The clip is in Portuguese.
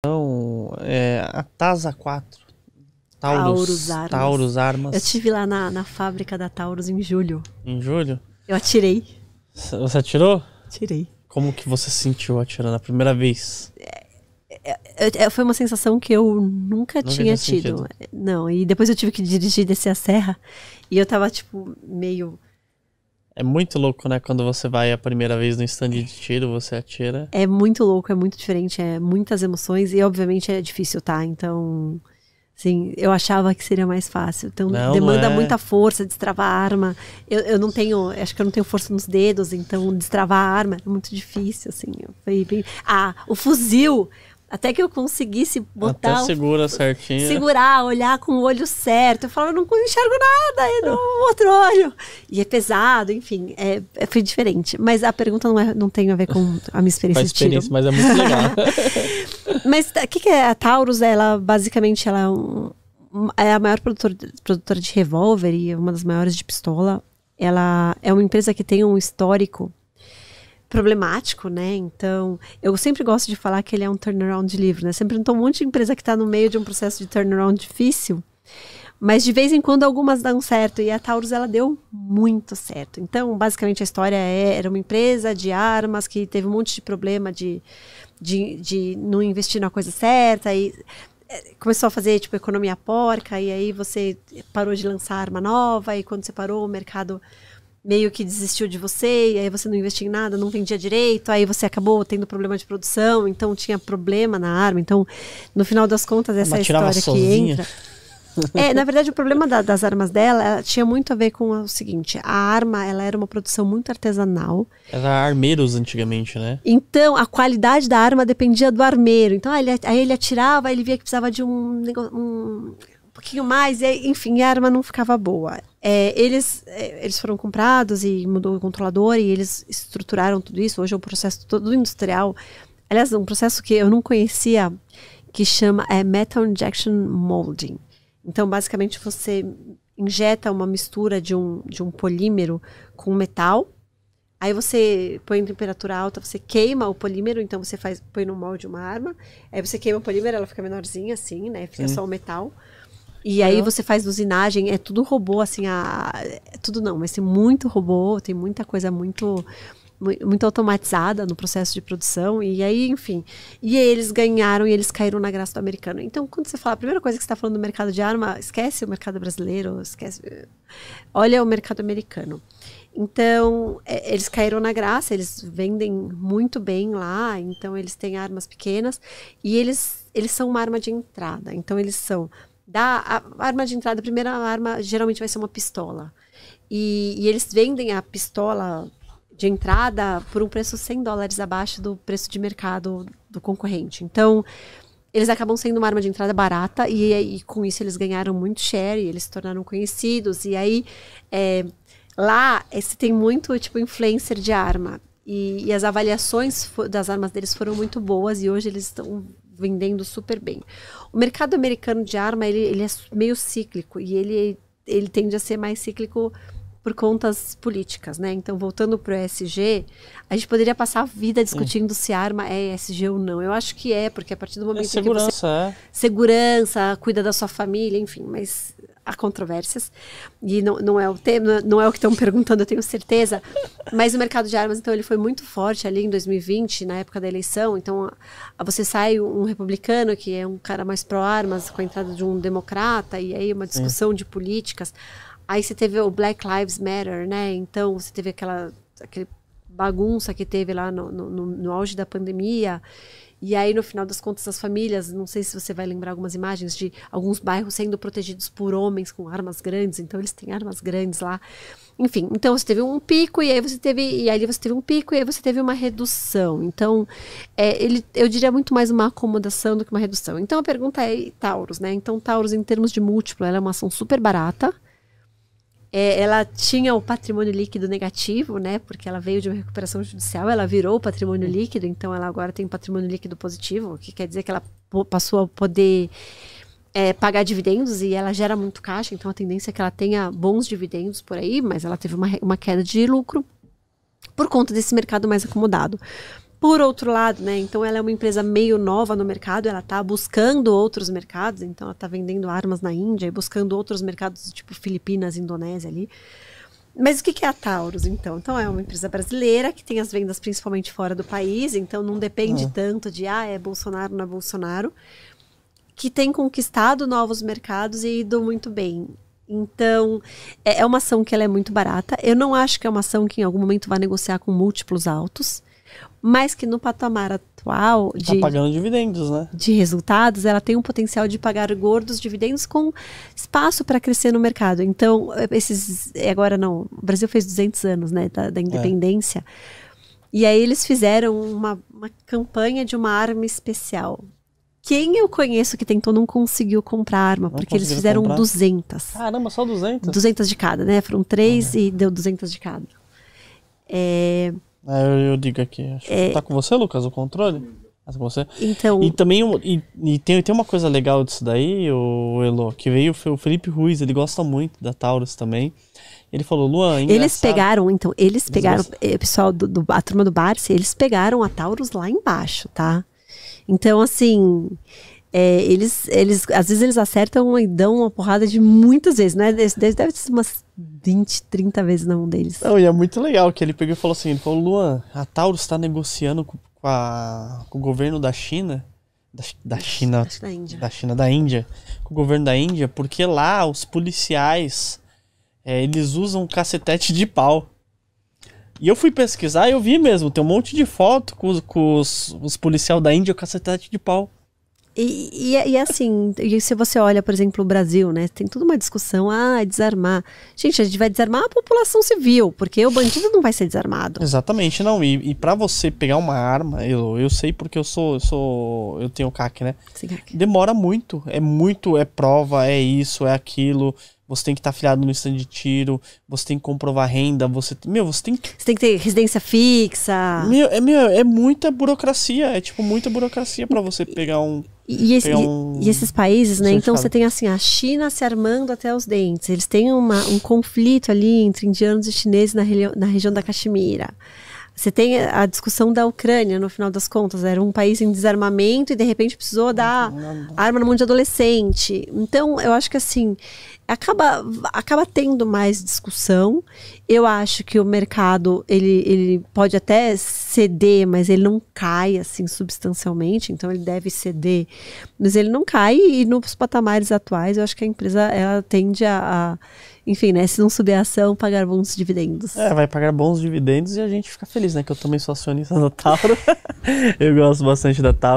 Então, é, a TASA 4. Taurus, Taurus Armas. Taurus Armas. Eu estive lá na, na fábrica da Taurus em julho. Em julho? Eu atirei. Você atirou? Atirei. Como que você sentiu atirando a primeira vez? É é, é, é, foi uma sensação que eu nunca, tinha tido. Sentido. Não, e depois eu tive que dirigir descer a serra e eu tava, tipo, meio é muito louco, né? Quando você vai a primeira vez no stand de tiro, você atira. É muito louco, é muito diferente, é muitas emoções e obviamente é difícil, tá? Então, sim, eu achava que seria mais fácil. Então, não, demanda não é. muita força, destravar a arma. Eu, eu não tenho, acho que eu não tenho força nos dedos, então destravar a arma é muito difícil, assim. Bem... Ah, o fuzil! Até que eu conseguisse botar. Até segura o, certinho. Segurar, olhar com o olho certo. Eu falava, não enxergo nada, aí é no outro olho. E é pesado, enfim, é, é, foi diferente. Mas a pergunta não, é, não tem a ver com a minha experiência. Com a experiência, mas é muito legal. mas o tá, que, que, é a Taurus? Ela, basicamente, ela é, um, é a maior produtora, produtora de revólver e uma das maiores de pistola. Ela é uma empresa que tem um histórico problemático, né? Então, eu sempre gosto de falar que ele é um turnaround de livro, né? Sempre não um monte de empresa que está no meio de um processo de turnaround difícil, mas de vez em quando algumas dão certo e a Taurus ela deu muito certo. Então, basicamente a história é, era uma empresa de armas que teve um monte de problema de, de, de não investir na coisa certa e eh, começou a fazer tipo economia porca e aí você parou de lançar arma nova e quando você parou o mercado meio que desistiu de você, e aí você não investia em nada, não vendia direito, aí você acabou tendo problema de produção, então tinha problema na arma. Então, no final das contas, essa é a história sozinha. que entra. É, na verdade, o problema da, das armas dela tinha muito a ver com o seguinte: a arma ela era uma produção muito artesanal. Era armeiros antigamente, né? Então, a qualidade da arma dependia do armeiro. Então, aí ele, aí ele atirava, ele via que precisava de um, um pouquinho mais, e, é, enfim, a arma não ficava boa. É, eles, é, eles foram comprados e mudou o controlador e eles estruturaram tudo isso. Hoje é um processo todo industrial. Aliás, um processo que eu não conhecia, que chama é, Metal Injection Molding. Então, basicamente, você injeta uma mistura de um, de um polímero com metal. Aí você põe em temperatura alta, você queima o polímero, então você faz põe no molde uma arma. Aí você queima o polímero, ela fica menorzinha assim, né? Fica Sim. só o metal. E aí você faz usinagem, é tudo robô, assim, a... É tudo não, mas tem muito robô, tem muita coisa muito muito automatizada no processo de produção e aí enfim e eles ganharam e eles caíram na graça do americano então quando você fala a primeira coisa que está falando do mercado de arma esquece o mercado brasileiro esquece olha o mercado americano então, é, eles caíram na graça, eles vendem muito bem lá, então eles têm armas pequenas e eles, eles são uma arma de entrada. Então, eles são da a arma de entrada, a primeira arma geralmente vai ser uma pistola. E, e eles vendem a pistola de entrada por um preço 100 dólares abaixo do preço de mercado do concorrente. Então, eles acabam sendo uma arma de entrada barata e, e com isso eles ganharam muito share, eles se tornaram conhecidos. E aí, é, lá, esse tem muito tipo influencer de arma. E, e, as avaliações das armas deles foram muito boas e hoje eles estão vendendo super bem. O mercado americano de arma, ele, ele é meio cíclico e ele, ele tende a ser mais cíclico por contas políticas, né? Então, voltando para o ESG, a gente poderia passar a vida discutindo se a arma é ESG ou não. Eu acho que é, porque a partir do é momento é segurança, que você... É. Segurança, cuida da sua família, enfim, mas há controvérsias. E não, não é o tema, é, não é o que estão perguntando, eu tenho certeza. Mas o mercado de armas, então, ele foi muito forte ali em 2020, na época da eleição. Então, você sai um republicano, que é um cara mais pró-armas, com a entrada de um democrata, e aí uma discussão Sim. de políticas. Aí você teve o Black Lives Matter, né? Então você teve aquela aquele bagunça que teve lá no, no, no auge da pandemia. E aí, no final das contas, as famílias, não sei se você vai lembrar algumas imagens de alguns bairros sendo protegidos por homens com armas grandes, então eles têm armas grandes lá. Enfim, então você teve um pico e aí você teve e aí você teve um pico e aí você teve uma redução. Então, é, ele, eu diria muito mais uma acomodação do que uma redução. Então a pergunta é Taurus, né? Então Taurus em termos de múltiplo, ela é uma ação super barata. É, ela tinha o patrimônio líquido negativo, né? Porque ela veio de uma recuperação judicial, ela virou patrimônio uhum. líquido, então ela agora tem patrimônio líquido positivo, o que quer dizer que ela passou a poder é, pagar dividendos e ela gera muito caixa, então a tendência é que ela tenha bons dividendos por aí, mas ela teve uma, uma queda de lucro por conta desse mercado mais acomodado. Por outro lado, né? Então ela é uma empresa meio nova no mercado, ela está buscando outros mercados, então ela está vendendo armas na Índia e buscando outros mercados, tipo Filipinas, Indonésia ali. Mas o que é a Taurus, então? Então, é uma empresa brasileira que tem as vendas principalmente fora do país, então não depende é. tanto de, ah, é Bolsonaro, não é Bolsonaro, que tem conquistado novos mercados e ido muito bem. Então, é, é uma ação que ela é muito barata. Eu não acho que é uma ação que em algum momento vai negociar com múltiplos altos mas que no patamar atual tá de tá pagando dividendos, né? De resultados, ela tem um potencial de pagar gordos dividendos com espaço para crescer no mercado. Então, esses agora não, o Brasil fez 200 anos, né, da, da independência. É. E aí eles fizeram uma, uma campanha de uma arma especial. Quem eu conheço que tentou não conseguiu comprar arma, não porque eles fizeram comprar. 200. Caramba, só 200? 200 de cada, né? Foram três ah, e deu 200 de cada. É, é, eu, eu, digo aqui. Acho é... Tá com você, Lucas, o controle? Tá com você? Então... E também e, e tem, tem uma coisa legal disso daí, o Elo, que veio o Felipe Ruiz, ele gosta muito da Taurus também. Ele falou, Luan, é engraçado. Eles pegaram, então, eles pegaram, o eh, pessoal do, do, a turma do Barça, eles pegaram a Taurus lá embaixo, tá? Então, assim, é, eles, eles, às vezes eles acertam e dão uma porrada de muitas vezes, né? deve ser umas 20, 30 vezes na mão deles. Não, e é muito legal que ele pegou e falou assim: ele falou, Luan, a Taurus está negociando com, a, com, o governo da China. Da, da China. Da Índia. Da China, da Índia. Com o governo da Índia, porque lá os policiais é, eles usam cacetete de pau. E eu fui pesquisar e eu vi mesmo, tem um monte de foto com, os, com os, os policiais da Índia com cacetete de pau. E, e, é, e, é assim, e se você olha, por exemplo, o Brasil, né? Tem toda uma discussão, ah, desarmar. Gente, a gente vai desarmar a população civil, porque o bandido não vai ser desarmado. Exatamente, não. E, e para você pegar uma arma, eu, eu sei porque eu sou, eu sou. Eu tenho CAC, né? Sim, CAC. Demora muito. É muito, é prova, é isso, é aquilo você tem que estar tá afiliado no stand de tiro, você tem que comprovar renda, você. Meu, você tem que. Você tem que ter residência fixa. Meu, é, meu, é muita burocracia. É tipo muita burocracia para você pegar um. E, esse, um... e, esses países, né? Então você tem assim, a China se armando até os dentes. Eles têm uma, um conflito ali entre indianos e chineses na, na região da Caxemira. Você tem a discussão da Ucrânia, no final das contas, era um país em desarmamento e de repente precisou dar não, não, não. arma na mão de adolescente. Então, eu acho que assim, acaba, acaba tendo mais discussão. Eu acho que o mercado, ele, ele pode até ceder, mas ele não cai assim substancialmente, então ele deve ceder. Mas ele não cai e nos patamares atuais, eu acho que a empresa ela tende a, a enfim, né? Se não subir a ação, pagar bons dividendos. É, vai pagar bons dividendos e a gente fica feliz, né? Que eu também sou acionista da Tauro. eu gosto bastante da Tauro.